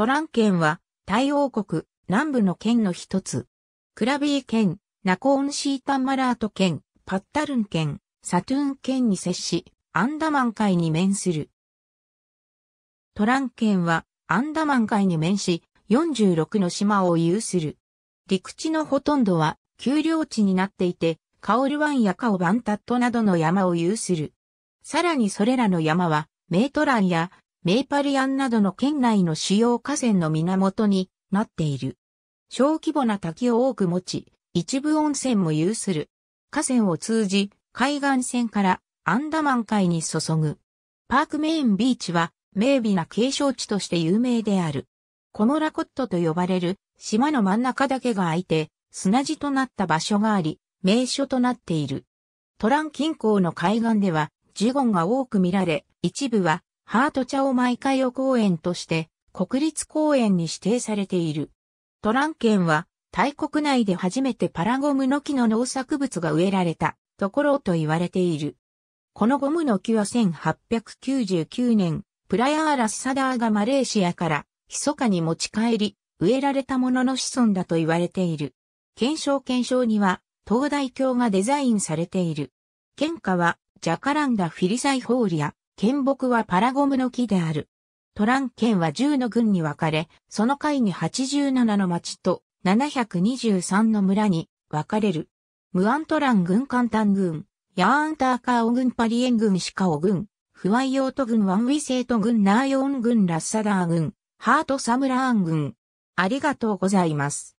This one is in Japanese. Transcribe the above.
トラン県は、タイ王国、南部の県の一つ。クラビー県、ナコーンシータンマラート県、パッタルン県、サトゥーン県に接し、アンダマン海に面する。トラン県は、アンダマン海に面し、46の島を有する。陸地のほとんどは、丘陵地になっていて、カオルワンやカオバンタットなどの山を有する。さらにそれらの山は、メートランやメーパリアンなどの県内の主要河川の源になっている。小規模な滝を多く持ち、一部温泉も有する。河川を通じ、海岸線からアンダマン海に注ぐ。パークメインビーチは、名美な景勝地として有名である。コのラコットと呼ばれる島の真ん中だけが空いて、砂地となった場所があり、名所となっている。トラン近郊の海岸では、ジュゴンが多く見られ、一部はハート茶を毎回を公園として国立公園に指定されている。トラン県は大国内で初めてパラゴムの木の農作物が植えられたところと言われている。このゴムの木は1899年、プラヤーラスサダーがマレーシアから密かに持ち帰り、植えられたものの子孫だと言われている。検証検証には、東大橋がデザインされている。県下は、ジャカランダフィリサイホーリア、県木はパラゴムの木である。トラン県は10の軍に分かれ、その階に87の町と723の村に分かれる。ムアントラン軍カンタン軍、ヤーンターカーオ軍パリエン軍シカオ軍、フワイオート軍ワンウィセート軍ナーヨーン軍ラッサダー軍、ハートサムラーン軍。ありがとうございます。